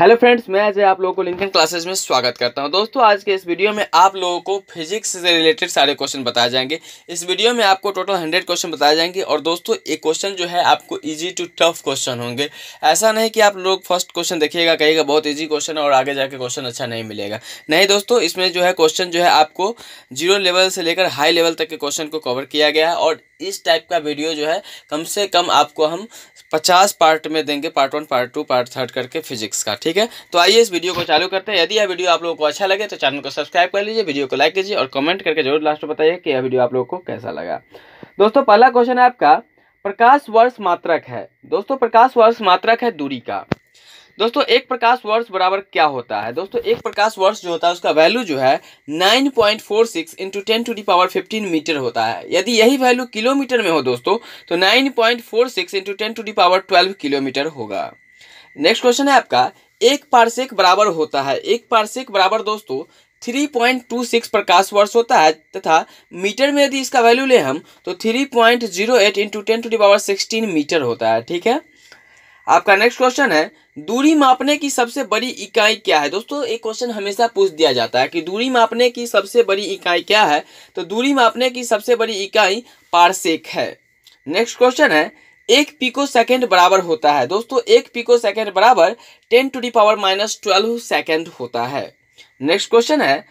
hello friends मैं आज आप लोगों को लिंकन क्लासेस में स्वागत करता हूं दोस्तों आज के इस वीडियो में आप लोगों को फिजिक्स से रिलेटेड सारे क्वेश्चन बताए जाएंगे इस वीडियो में आपको टोटल हंड्रेड क्वेश्चन बताए जाएंगे और दोस्तों ये क्वेश्चन जो है आपको इजी टू टफ क्वेश्चन होंगे ऐसा नहीं कि आप लोग फर्स्ट क्वेश्चन देखिएगा कहेगा बहुत ईजी क्वेश्चन है और आगे जाके क्वेश्चन अच्छा नहीं मिलेगा नहीं दोस्तों इसमें जो है क्वेश्चन जो है आपको जीरो लेवल से लेकर हाई लेवल तक के क्वेश्चन को कवर किया गया है और इस टाइप का वीडियो जो है कम से कम आपको हम पचास पार्ट में देंगे part one part two part third करके फिजिक्स का ठीक है तो आइए इस वीडियो को चालू करते हैं यदि यह वीडियो आप लोगों को अच्छा लगे तो चैनल को सब्सक्राइब कर लीजिए वीडियो को लाइक कीजिए और कमेंट करके जरूर लास्ट में बताइए कि यह वीडियो आप लोगों को कैसा लगा दोस्तों पहला क्वेश्चन है आपका प्रकाश वर्ष मात्रक है दोस्तों प्रकाश वर्ष मात्रक है दूरी का दोस्तों एक प्रकाश वर्ष बराबर क्या होता है दोस्तों एक प्रकाश वर्ष जो होता है उसका वैल्यू जो है nine point four six into ten to the power fifteen metre होता है यदि यही वैल्यू किलोमीटर में हो दोस्तों तो nine point four six into ten to the power twelve kilometre होगा नेक्स्ट क्वेश्चन है आपका एक पार्सेक बराबर होता है एक पार्सेक बराबर दोस्तों थ्री पॉइंट टू सिक्स प्रकाश वर्ष होता है तथा मीटर में यदि इसका वैल्यू ले हम तो three point zero eight into ten to the power sixteen metre होता है ठीक है आपका नेक्स्ट क्वेश्चन है दूरी मापने की सबसे बड़ी इकाई क्या है दोस्तों एक क्वेश्चन हमेशा पूछ दिया जाता है कि दूरी मापने की सबसे बड़ी इकाई क्या है तो दूरी मापने की सबसे बड़ी इकाई पारसेक है नेक्स्ट क्वेश्चन है एक पिको सेकेंड बराबर होता है दोस्तों एक पिको सेकेंड बराबर ten to the power minus twelve second होता है नेक्स्ट क्वेश्चन है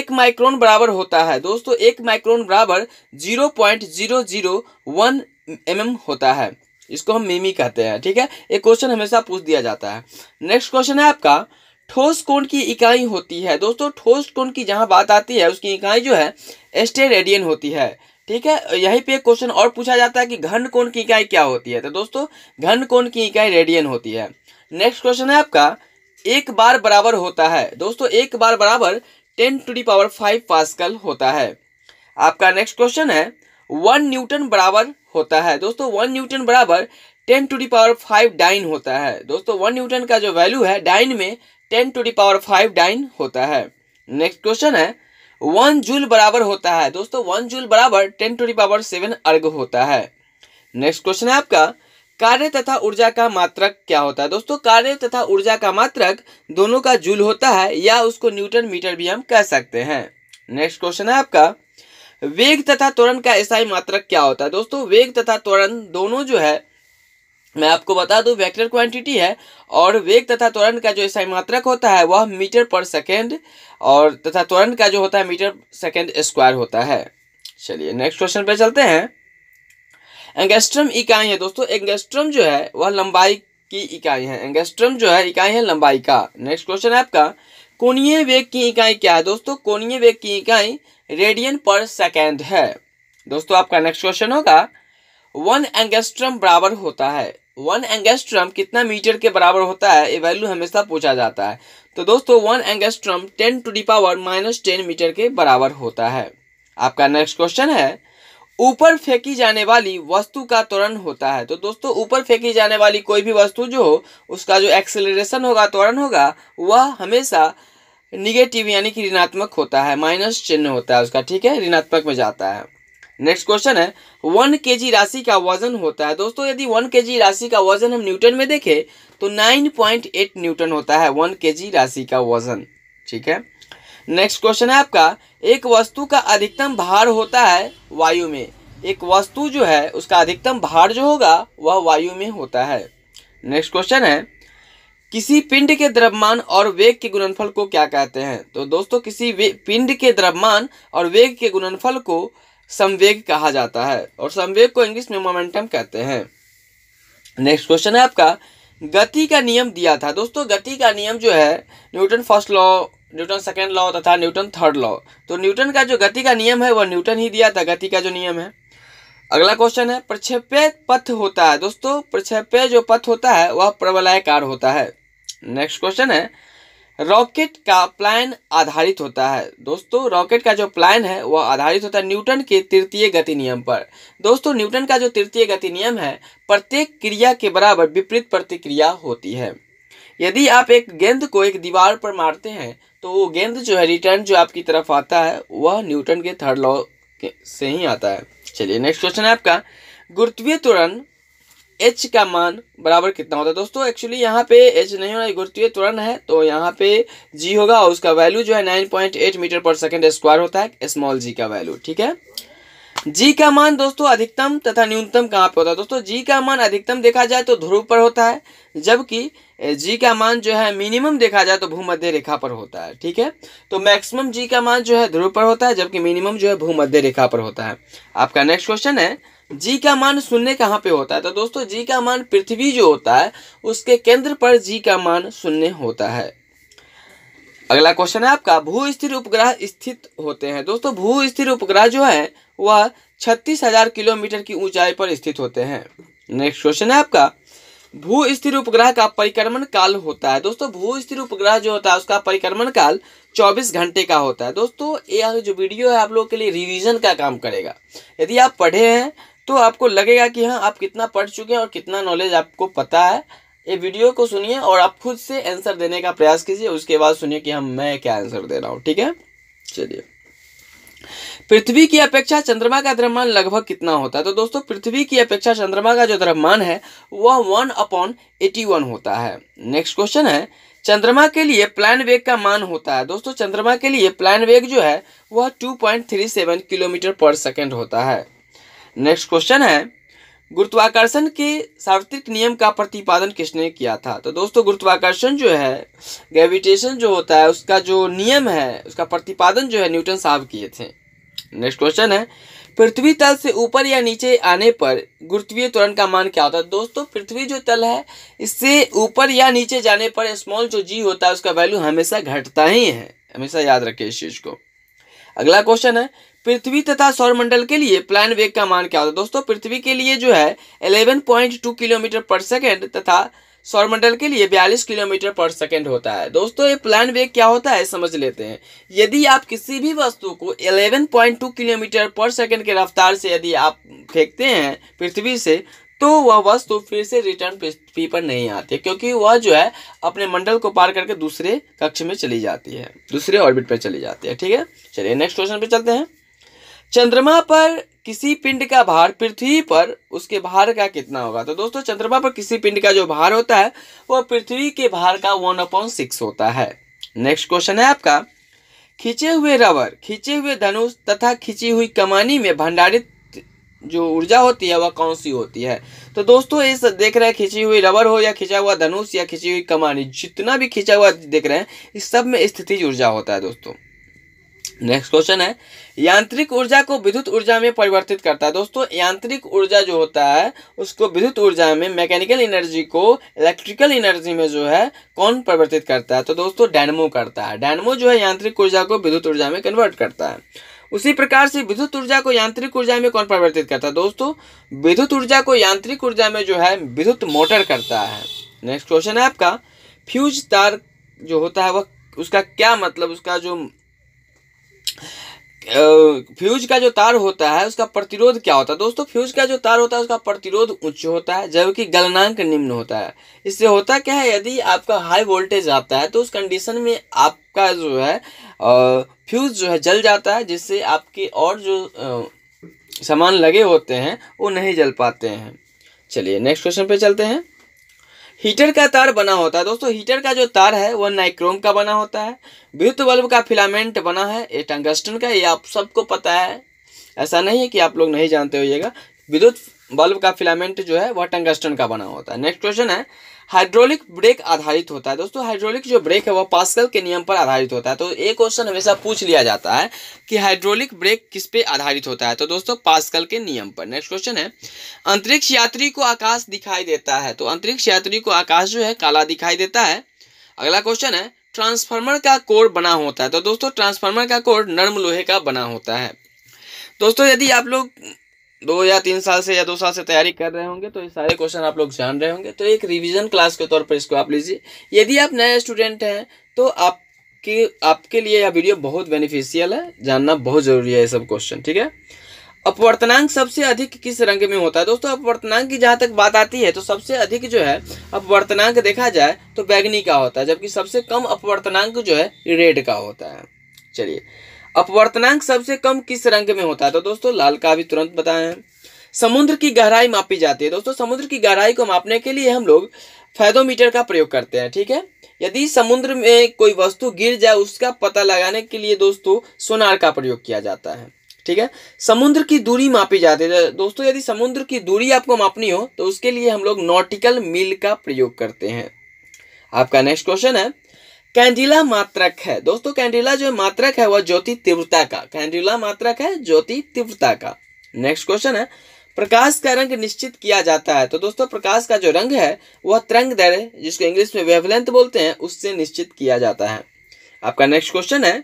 एक माइक्रोन बराबर होता है दोस्तों एक माइक्रोन बराबर zero point zero zero one m होता है इसको हम मीमी कहते हैं ठीक है एक क्वेश्चन हमेशा पूछ दिया जाता है नेक्स्ट क्वेश्चन है आपका ठोस कोण की इकाई होती है दोस्तों ठोस कोण की जहाँ बात आती है उसकी इकाई जो है एस्टे रेडियन होती है ठीक है यहीं पे एक क्वेश्चन और पूछा जाता है कि घन कोण की इकाई क्या होती है तो दोस्तों घन कोण की इकाई रेडियन होती है नेक्स्ट क्वेश्चन है आपका एक बार बराबर होता है दोस्तों एक बार बराबर ten to the power five pascal होता है आपका नेक्स्ट क्वेश्चन है वन न्यूटन बराबर होता है दोस्तों वन न्यूटन बराबर ten to the power five dyne होता है दोस्तों वन न्यूटन का जो वैल्यू है डाइन में ten to the power five dyne होता है नेक्स्ट क्वेश्चन है वन जूल बराबर होता है दोस्तों वन जूल बराबर ten to the power seven erg होता है नेक्स्ट क्वेश्चन है आपका कार्य तथा ऊर्जा का मात्रक क्या होता है दोस्तों कार्य तथा ऊर्जा का मात्रक दोनों का जूल होता है या उसको न्यूटन मीटर भी हम कह सकते हैं नेक्स्ट क्वेश्चन है आपका वेग तथा त्वरण का एसआई मात्रक क्या होता है दोस्तों वेग तथा त्वरण दोनों जो है मैं आपको बता दूं वेक्टर क्वांटिटी है और वेग तथा त्वरण का जो एसआई मात्रक होता है वह मीटर पर सेकेंड और तथा त्वरण का जो होता है मीटर सेकेंड स्क्वायर होता है चलिए नेक्स्ट क्वेश्चन पे चलते हैं एंगेस्ट्रम इकाई है दोस्तों एंगेस्ट्रम जो है वह लंबाई की इकाई है एंगेस्ट्रम जो है इकाई है लंबाई का नेक्स्ट क्वेश्चन है आपका कोणीय वेग की इकाई क्या है दोस्तों कोणीय वेग की इकाई रेडियन पर सेकेंड है दोस्तों आपका नेक्स्ट क्वेश्चन होगा वन एंगेस्ट्रम बराबर होता है वन एंगेस्ट्रम कितना मीटर के बराबर होता है ये वैल्यू हमेशा पूछा जाता है तो दोस्तों one angstrom ten to the power minus ten metre के बराबर होता है आपका नेक्स्ट क्वेश्चन है ऊपर फेंकी जाने वाली वस्तु का त्वरण होता है तो दोस्तों ऊपर फेंकी जाने वाली कोई भी वस्तु जो हो उसका जो एक्सेलरेशन होगा त्वरण होगा वह हमेशा निगेटिव यानी कि ऋणात्मक होता है माइनस चिन्ह होता है उसका ठीक है ऋणात्मक में जाता है नेक्स्ट क्वेश्चन है वन के राशि का वजन होता है दोस्तों यदि वन के राशि का वजन हम न्यूटन में देखें तो नाइन पॉइंट एट न्यूटन होता है वन के राशि का वजन ठीक है नेक्स्ट क्वेश्चन है आपका एक वस्तु का अधिकतम भार होता है वायु में एक वस्तु जो है उसका अधिकतम भार जो होगा वह वायु में होता है नेक्स्ट क्वेश्चन है किसी पिंड के द्रव्यमान और वेग के गुणनफल को क्या कहते हैं तो दोस्तों किसी पिंड के द्रव्यमान और वेग के गुणनफल को संवेग कहा जाता है और संवेग को इंग्लिश में मोमेंटम कहते हैं नेक्स्ट क्वेश्चन है आपका गति का नियम दिया था दोस्तों गति का नियम जो है Newton first law Newton second law तथा न्यूटन थर्ड लॉ तो न्यूटन का जो गति का नियम है वह न्यूटन ही दिया था गति का जो नियम है अगला क्वेश्चन है प्रक्षेप्य पथ होता है दोस्तों प्रक्षेप्य जो पथ होता है वह प्रवलयकार होता है नेक्स्ट क्वेश्चन है रॉकेट का प्लान आधारित होता है दोस्तों रॉकेट का जो प्लान है वह आधारित होता है न्यूटन के तृतीय गति नियम पर दोस्तों न्यूटन का जो तृतीय गति नियम है प्रत्येक क्रिया के बराबर विपरीत प्रतिक्रिया होती है यदि आप एक गेंद को एक दीवार पर मारते हैं तो वो गेंद जो है रिटर्न जो आपकी तरफ आता है वह न्यूटन के थर्ड लॉ से ही आता है चलिए नेक्स्ट क्वेश्चन है आपका गुरुत्वीय त्वरण एच का मान बराबर कितना होता है दोस्तों एक्चुअली यहाँ पे एच नहीं होना गुरुत्वीय तो त्वरण है तो यहाँ पे जी होगा और उसका वैल्यू जो है nine point eight metre per second square होता है स्मॉल जी का वैल्यू ठीक है जी का मान दोस्तों अधिकतम तथा न्यूनतम कहाँ पे होता है दोस्तों जी का मान अधिकतम देखा जाए तो ध्रुव पर होता है जबकि जी का मान जो है मिनिमम देखा जाए तो भूमध्य रेखा पर होता है ठीक है तो मैक्सिमम जी का मान जो है ध्रुव पर होता है जबकि मिनिमम जो है भूमध्य रेखा पर होता है आपका नेक्स्ट क्वेश्चन है जी का मान शून्य कहाँ पे होता है तो दोस्तों जी का मान पृथ्वी जो होता है उसके केंद्र पर जी का मान शून्य होता है अगला क्वेश्चन है आपका भू स्थिर उपग्रह स्थित होते हैं दोस्तों भू स्थिर उपग्रह जो है वह छत्तीस हजार किलोमीटर की ऊंचाई पर स्थित होते हैं नेक्स्ट क्वेश्चन है आपका भू स्थिर उपग्रह का परिक्रमण काल होता है दोस्तों भू स्थिर उपग्रह जो होता है उसका परिक्रमण काल 24 घंटे का होता है दोस्तों यह जो वीडियो है आप लोगों के लिए रिवीजन का काम करेगा यदि आप पढ़े हैं तो आपको लगेगा कि हाँ आप कितना पढ़ चुके हैं और कितना नॉलेज आपको पता है ये वीडियो को सुनिए और आप खुद से आंसर देने का प्रयास कीजिए उसके बाद सुनिए कि हम मैं क्या आंसर दे रहा हूँ ठीक है चलिए पृथ्वी की अपेक्षा चंद्रमा का द्रव्यमान लगभग कितना होता है तो दोस्तों पृथ्वी की अपेक्षा चंद्रमा का जो द्रव्यमान है वह वन अपॉन एटी वन होता है नेक्स्ट क्वेश्चन है चंद्रमा के लिए प्लान वेग का मान होता है दोस्तों चंद्रमा के लिए प्लान वेग जो है वह two point three seven kilometre per second होता है नेक्स्ट क्वेश्चन है गुरुत्वाकर्षण के सार्वत्रिक नियम का प्रतिपादन किसने किया था तो दोस्तों गुरुत्वाकर्षण जो है ग्रेविटेशन जो होता है उसका जो नियम है उसका प्रतिपादन जो है न्यूटन साहब किए थे नेक्स्ट क्वेश्चन है पृथ्वी तल से ऊपर या नीचे आने पर गुरुत्वीय त्वरण का मान क्या होता है दोस्तों पृथ्वी जो तल है इससे ऊपर या नीचे जाने पर स्मॉल जो जी होता है उसका वैल्यू हमेशा घटता ही है हमेशा याद रखें इस चीज़ को अगला क्वेश्चन है पृथ्वी तथा सौरमंडल के लिए प्लान वेग का मान क्या होता है दोस्तों पृथ्वी के लिए जो है 11.2 किलोमीटर पर सेकेंड तथा सौरमंडल के लिए 42 किलोमीटर पर सेकेंड होता है दोस्तों ये प्लान वेग क्या होता है समझ लेते हैं यदि आप किसी भी वस्तु को 11.2 किलोमीटर पर सेकेंड के रफ्तार से यदि आप फेंकते हैं पृथ्वी से तो वह वस्तु फिर से रिटर्न पृथ्वी पर नहीं आती क्योंकि वह जो है अपने मंडल को पार करके दूसरे कक्ष में चली जाती है दूसरे ऑर्बिट पर चली जाती है ठीक है चलिए नेक्स्ट क्वेश्चन पर चलते हैं चंद्रमा पर किसी पिंड का भार पृथ्वी पर उसके भार का कितना होगा तो दोस्तों चंद्रमा पर किसी पिंड का जो भार होता है वह पृथ्वी के भार का वन अपॉइंट सिक्स होता है नेक्स्ट क्वेश्चन है आपका खींचे हुए रबर खींचे हुए धनुष तथा खींची हुई कमानी में भंडारित जो ऊर्जा होती है वह कौन सी होती है तो दोस्तों इस देख रहे हैं खींची हुई रबर हो या खींचा हुआ धनुष या खींची हुई कमानी जितना भी खींचा हुआ देख रहे हैं इस सब में स्थिति ऊर्जा होता है दोस्तों नेक्स्ट क्वेश्चन है यांत्रिक ऊर्जा को विद्युत ऊर्जा में परिवर्तित करता है दोस्तों यांत्रिक ऊर्जा जो होता है उसको विद्युत ऊर्जा में मैकेनिकल एनर्जी को इलेक्ट्रिकल एनर्जी में जो है कौन परिवर्तित करता है तो दोस्तों डैनमो करता है डैनमो जो है यांत्रिक ऊर्जा को विद्युत ऊर्जा में कन्वर्ट करता है उसी प्रकार से विद्युत ऊर्जा को यांत्रिक ऊर्जा में कौन परिवर्तित करता है दोस्तों विद्युत ऊर्जा को यांत्रिक ऊर्जा में जो है विद्युत मोटर करता है नेक्स्ट क्वेश्चन है आपका फ्यूज तार जो होता है वह उसका क्या मतलब उसका जो फ्यूज का जो तार होता है उसका प्रतिरोध क्या होता है दोस्तों फ्यूज का जो तार होता है उसका प्रतिरोध उच्च होता है जबकि गलनांक निम्न होता है इससे होता क्या है यदि आपका हाई वोल्टेज आता है तो उस कंडीशन में आपका जो है फ्यूज जो है जल जाता है जिससे आपके और जो सामान लगे होते हैं वो नहीं जल पाते हैं चलिए नेक्स्ट क्वेश्चन पे चलते हैं हीटर का तार बना होता है दोस्तों हीटर का जो तार है वह नाइक्रोम का बना होता है विद्युत बल्ब का फिलामेंट बना है ये टंगस्टन का ये आप सबको पता है ऐसा नहीं है कि आप लोग नहीं जानते होइएगा विद्युत बल्ब का फिलामेंट जो है वह टंगस्टन का बना होता है नेक्स्ट क्वेश्चन है हाइड्रोलिक ब्रेक आधारित होता है दोस्तों हाइड्रोलिक जो ब्रेक है वह पास्कल के नियम पर आधारित होता है तो एक क्वेश्चन हमेशा पूछ लिया जाता है कि हाइड्रोलिक ब्रेक किस पे आधारित होता है तो दोस्तों पास्कल के नियम पर नेक्स्ट क्वेश्चन है अंतरिक्ष यात्री को आकाश दिखाई देता है तो अंतरिक्ष यात्री को आकाश जो है काला दिखाई देता है अगला क्वेश्चन है ट्रांसफार्मर का कोर बना होता है तो दोस्तों ट्रांसफार्मर का कोर नर्म लोहे का बना होता है दोस्तों यदि आप लोग दो या तीन साल से या दो साल से तैयारी कर रहे होंगे तो ये सारे क्वेश्चन आप लोग जान रहे होंगे तो एक रिवीजन क्लास के तौर पर इसको आप लीजिए यदि आप नए स्टूडेंट हैं तो आपकी आपके लिए यह वीडियो बहुत बेनिफिशियल है जानना बहुत जरूरी है ये सब क्वेश्चन ठीक है अपवर्तनांक सबसे अधिक किस रंग में होता है दोस्तों अपवर्तनांक की जहाँ तक बात आती है तो सबसे अधिक जो है अपवर्तनांक देखा जाए तो बैगनी का होता है जबकि सबसे कम अपवर्तनांक जो है रेड का होता है चलिए अपवर्तनांक सबसे कम किस रंग में होता है तो दोस्तों लाल का भी तुरंत बताएं समुद्र की गहराई मापी जाती है दोस्तों समुद्र की गहराई को मापने के लिए हम लोग फैदोमीटर का प्रयोग करते हैं ठीक है यदि समुद्र में कोई वस्तु गिर जाए उसका पता लगाने के लिए दोस्तों सोनार का प्रयोग किया जाता है ठीक है समुद्र की दूरी मापी जाती है दोस्तों यदि समुद्र की दूरी आपको मापनी हो तो उसके लिए हम लोग नॉटिकल मील का प्रयोग करते हैं आपका नेक्स्ट क्वेश्चन है कैंडिला मात्रक है दोस्तों कैंडिला जो मात्रक है वह ज्योति तीव्रता का कैंडिला मात्रक है ज्योति तीव्रता का नेक्स्ट क्वेश्चन है प्रकाश का रंग निश्चित किया जाता है तो दोस्तों प्रकाश का जो रंग है वह तरंग दर जिसको इंग्लिश में वेवलेंथ बोलते हैं उससे निश्चित किया जाता है आपका नेक्स्ट क्वेश्चन है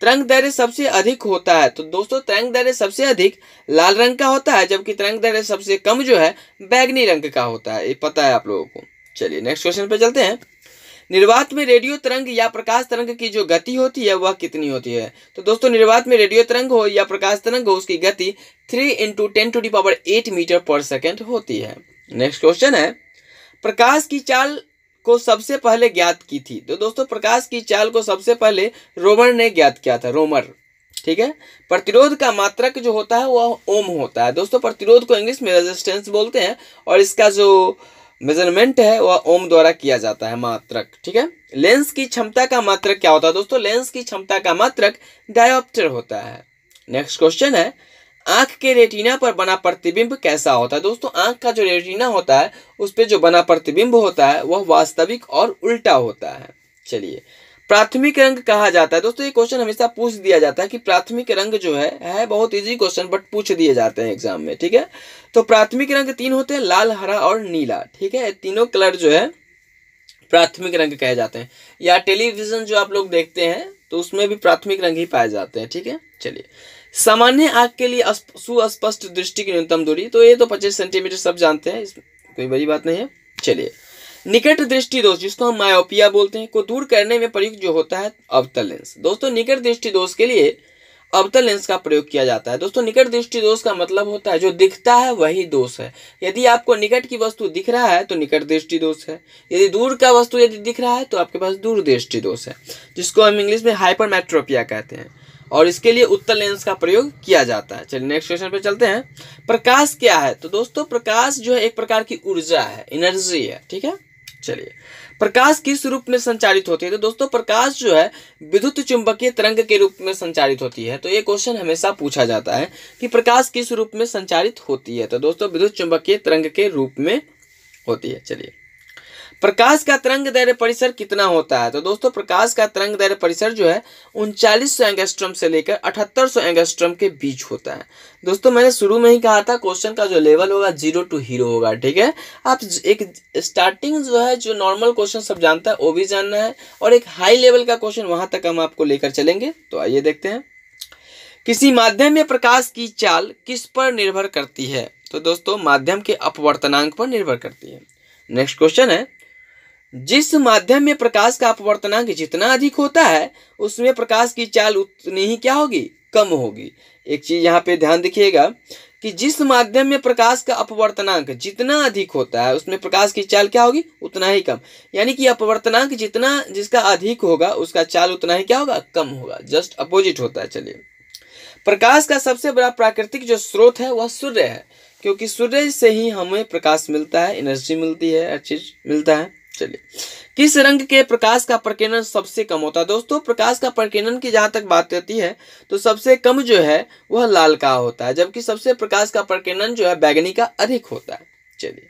तरंग दर सबसे अधिक होता है तो दोस्तों तरंग दर सबसे अधिक लाल रंग का होता है जबकि तरंग दर सबसे कम जो है बैगनी रंग का होता है ये पता है आप लोगों को चलिए नेक्स्ट क्वेश्चन पे चलते हैं निर्वात में रेडियो तरंग या प्रकाश तरंग की जो गति होती है वह कितनी होती है तो दोस्तों निर्वात में रेडियो तरंग हो या प्रकाश तरंग हो उसकी गति three into ten to the power eight metre per second होती है नेक्स्ट क्वेश्चन है प्रकाश की चाल को सबसे पहले ज्ञात की थी तो दोस्तों प्रकाश की चाल को सबसे पहले रोमर ने ज्ञात किया था रोमर ठीक है प्रतिरोध का मात्रक जो होता है वह ओम होता है दोस्तों प्रतिरोध को इंग्लिश में रेजिस्टेंस बोलते हैं और इसका जो मेजरमेंट है वह ओम द्वारा किया जाता है मात्रक ठीक है लेंस की क्षमता का मात्रक क्या होता है दोस्तों लेंस की क्षमता का मात्रक डायोप्टर होता है नेक्स्ट क्वेश्चन है आंख के रेटिना पर बना प्रतिबिंब कैसा होता है दोस्तों आंख का जो रेटिना होता है उस पर जो बना प्रतिबिंब होता है वह वास्तविक और उल्टा होता है चलिए प्राथमिक रंग कहा जाता है दोस्तों ये क्वेश्चन हमेशा पूछ दिया जाता है कि प्राथमिक रंग जो है है बहुत इजी क्वेश्चन बट पूछ दिए जाते हैं एग्जाम में ठीक है तो प्राथमिक रंग तीन होते हैं लाल हरा और नीला ठीक है तीनों कलर जो है प्राथमिक रंग कहे जाते हैं या टेलीविजन जो आप लोग देखते हैं तो उसमें भी प्राथमिक रंग ही पाए जाते हैं ठीक है चलिए सामान्य आग के लिए सुस्पष्ट दृष्टि की न्यूनतम दूरी तो ये तो पच्चीस सेंटीमीटर सब जानते हैं कोई बड़ी बात नहीं है चलिए निकट दृष्टि दोष जिसको हम मायोपिया बोलते हैं को दूर करने में प्रयुक्त जो होता है अवतल लेंस दोस्तों निकट दृष्टि दोष के लिए अवतल लेंस का प्रयोग किया जाता है दोस्तों निकट दृष्टि दोष का मतलब होता है जो दिखता है वही दोष है यदि आपको निकट की वस्तु दिख रहा है तो निकट दृष्टि दोष है यदि दूर का वस्तु यदि दिख रहा है तो आपके पास दूर दृष्टि दोष है जिसको हम इंग्लिश में हाइपरमेट्रोपिया कहते हैं और इसके लिए उत्तर लेंस का प्रयोग किया जाता है चलिए नेक्स्ट क्वेश्चन पे चलते हैं प्रकाश क्या है तो दोस्तों प्रकाश जो है एक प्रकार की ऊर्जा है एनर्जी है ठीक है चलिए प्रकाश किस रूप में संचारित होती है तो दोस्तों प्रकाश जो है विद्युत चुंबकीय तरंग के रूप में संचारित होती है तो ये क्वेश्चन हमेशा पूछा जाता है कि प्रकाश किस रूप में संचारित होती है तो दोस्तों विद्युत चुंबकीय तरंग के रूप में होती है चलिए प्रकाश का तरंग दैर्य परिसर कितना होता है तो दोस्तों प्रकाश का तरंग दैर्य परिसर जो है उनचालीस सौ एंगेस्ट्रम से लेकर अठहत्तर सौ एंगेस्ट्रम के बीच होता है दोस्तों मैंने शुरू में ही कहा था क्वेश्चन का जो लेवल होगा जीरो टू हीरो होगा ठीक है आप एक स्टार्टिंग जो है जो नॉर्मल क्वेश्चन सब जानता है वो भी जानना है और एक हाई लेवल का क्वेश्चन वहाँ तक हम आपको लेकर चलेंगे तो आइए देखते हैं किसी माध्यम में प्रकाश की चाल किस पर निर्भर करती है तो दोस्तों माध्यम के अपवर्तनांक पर निर्भर करती है नेक्स्ट क्वेश्चन है जिस माध्यम में प्रकाश का अपवर्तनांक जितना अधिक होता है उसमें प्रकाश की चाल उतनी ही क्या होगी कम होगी एक चीज यहाँ पे ध्यान दिखिएगा कि जिस माध्यम में प्रकाश का अपवर्तनांक जितना अधिक होता है उसमें प्रकाश की चाल क्या होगी उतना ही कम यानी कि अपवर्तनांक जितना जिसका अधिक होगा उसका चाल उतना ही क्या होगा कम होगा जस्ट अपोजिट होता है चलिए प्रकाश का सबसे बड़ा प्राकृतिक जो स्रोत है वह सूर्य है क्योंकि सूर्य से ही हमें प्रकाश मिलता है एनर्जी मिलती है हर चीज मिलता है चलिए किस रंग के प्रकाश का प्रकीर्णन सबसे कम होता है दोस्तों प्रकाश का प्रकीर्णन की जहां तक बात रहती है तो सबसे कम जो है वह लाल का होता है जबकि सबसे प्रकाश का प्रकीर्णन जो है बैगनी का अधिक होता है चलिए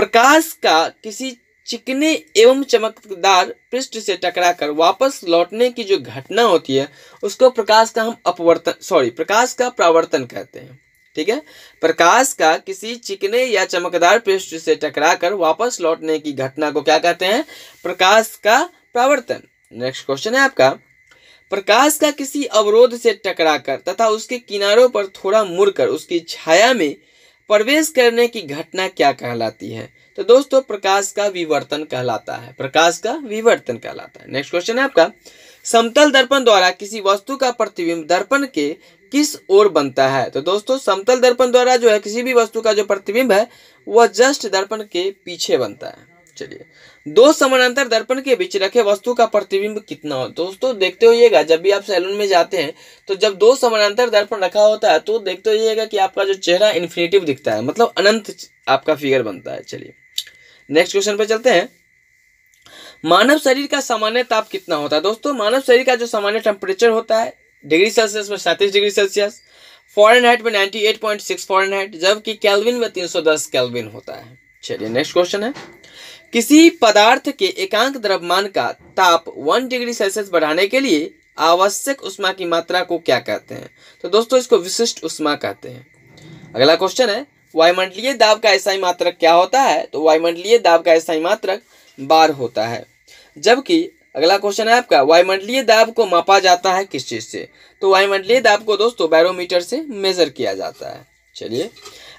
प्रकाश का किसी चिकने एवं चमकदार पृष्ठ से टकराकर वापस लौटने की जो घटना होती है उसको प्रकाश का हम अपवर्तन सॉरी प्रकाश का प्रावर्तन कहते हैं ठीक है प्रकाश का किसी चिकने या चमकदार पृष्ठ से टकराकर वापस लौटने की घटना को क्या कहते हैं प्रकाश का प्रवर्तन नेक्स्ट क्वेश्चन है आपका प्रकाश का किसी अवरोध से टकराकर तथा उसके किनारों पर थोड़ा मुड़कर उसकी छाया में प्रवेश करने की घटना क्या कहलाती है तो दोस्तों प्रकाश का विवर्तन कहलाता है प्रकाश का विवर्तन कहलाता है नेक्स्ट क्वेश्चन है आपका समतल दर्पण द्वारा किसी वस्तु का प्रतिबिंब दर्पण के किस ओर बनता है तो दोस्तों समतल दर्पण द्वारा जो है किसी भी वस्तु का जो प्रतिबिंब है वह जस्ट दर्पण के पीछे बनता है चलिए दो समानांतर दर्पण के बीच रखे वस्तु का प्रतिबिंब कितना हो दोस्तों देखते होइएगा जब भी आप सैलून में जाते हैं तो जब दो समानांतर दर्पण रखा होता है तो देखते होइएगा कि आपका जो चेहरा इन्फिनेटिव दिखता है मतलब अनंत आपका फिगर बनता है चलिए नेक्स्ट क्वेश्चन पे चलते हैं मानव शरीर का सामान्य ताप कितना होता है दोस्तों मानव शरीर का जो सामान्य टेम्परेचर होता है डिग्री सेल्सियस में सैंतीस डिग्री सेल्सियस फॉरन हाइट में ninety eight point six Fahrenheit जबकि कैलविन में तीन सौ दस कैलविन होता है चलिए नेक्स्ट क्वेश्चन है किसी पदार्थ के एकांक द्रव्यमान का ताप वन डिग्री सेल्सियस बढ़ाने के लिए आवश्यक उष्मा की मात्रा को क्या कहते हैं तो दोस्तों इसको विशिष्ट उष्मा कहते हैं अगला क्वेश्चन है वायुमंडलीय दाब का ऐसा मात्रक क्या होता है तो वायुमंडलीय दाब का ऐसा मात्रक बार होता है जबकि अगला क्वेश्चन है आपका वायुमंडलीय दाब को मापा जाता है किस चीज़ से तो वायुमंडलीय दाब को दोस्तों बैरोमीटर से मेजर किया जाता है चलिए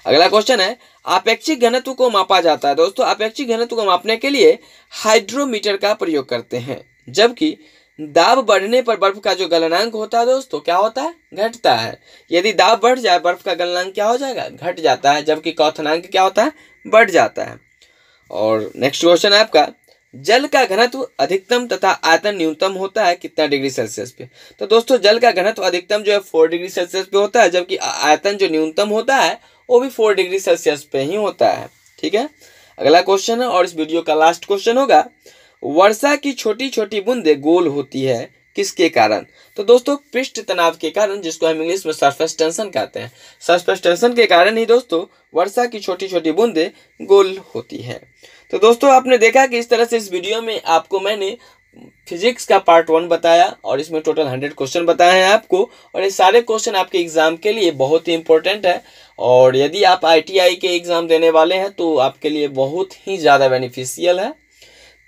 अगला क्वेश्चन है अपेक्षिक घनत्व को मापा जाता है दोस्तों अपेक्षिक घनत्व को मापने के लिए हाइड्रोमीटर का प्रयोग करते हैं जबकि दाब बढ़ने पर बर्फ का जो गलनांक होता है दोस्तों क्या होता है घटता है यदि दाब बढ़ जाए बर्फ का गलनांक क्या हो जाएगा घट जाता है जबकि कौथनांक क्या होता है बढ़ जाता है और नेक्स्ट क्वेश्चन है आपका जल का घनत्व अधिकतम तथा आयतन न्यूनतम होता है कितना डिग्री सेल्सियस पे तो दोस्तों जल का घनत्व अधिकतम जो है फोर डिग्री सेल्सियस पे होता है जबकि आयतन जो न्यूनतम होता है वो भी फोर डिग्री सेल्सियस पे ही होता है ठीक है अगला क्वेश्चन है और इस वीडियो का लास्ट क्वेश्चन होगा वर्षा की छोटी छोटी बूंदे गोल होती है किसके कारण तो दोस्तों पृष्ठ तनाव के कारण जिसको हम इंग्लिश में सरफेस टेंशन कहते हैं सरफेस टेंशन के कारण ही दोस्तों वर्षा की छोटी छोटी बूंदे गोल होती है तो दोस्तों आपने देखा कि इस तरह से इस वीडियो में आपको मैंने फिजिक्स का पार्ट वन बताया और इसमें टोटल हंड्रेड क्वेश्चन बताए हैं आपको और ये सारे क्वेश्चन आपके एग्ज़ाम के लिए बहुत ही इंपॉर्टेंट है और यदि आप आईटीआई के एग्ज़ाम देने वाले हैं तो आपके लिए बहुत ही ज़्यादा बेनिफिशियल है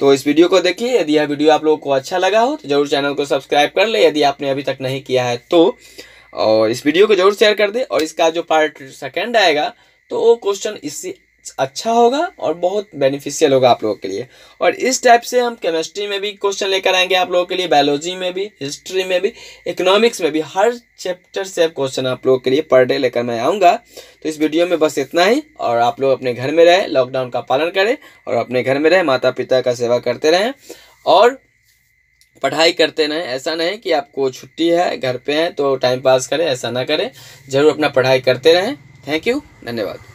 तो इस वीडियो को देखिए यदि यह वीडियो आप लोगों को अच्छा लगा हो तो जरूर चैनल को सब्सक्राइब कर ले यदि आपने अभी तक नहीं किया है तो और इस वीडियो को जरूर शेयर कर दे और इसका जो पार्ट सेकेंड आएगा तो वो क्वेश्चन इससे अच्छा होगा और बहुत बेनिफिशियल होगा आप लोगों के लिए और इस टाइप से हम केमिस्ट्री में भी क्वेश्चन लेकर आएंगे आप लोगों के लिए बायोलॉजी में भी हिस्ट्री में भी इकोनॉमिक्स में भी हर चैप्टर से क्वेश्चन आप लोगों के लिए पर डे लेकर मैं आऊँगा तो इस वीडियो में बस इतना ही और आप लोग अपने घर में रहें लॉकडाउन का पालन करें और अपने घर में रहें माता पिता का सेवा करते रहें और पढ़ाई करते रहें ऐसा नहीं कि आपको छुट्टी है घर पे हैं तो टाइम पास करें ऐसा ना करें ज़रूर अपना पढ़ाई करते रहें थैंक यू धन्यवाद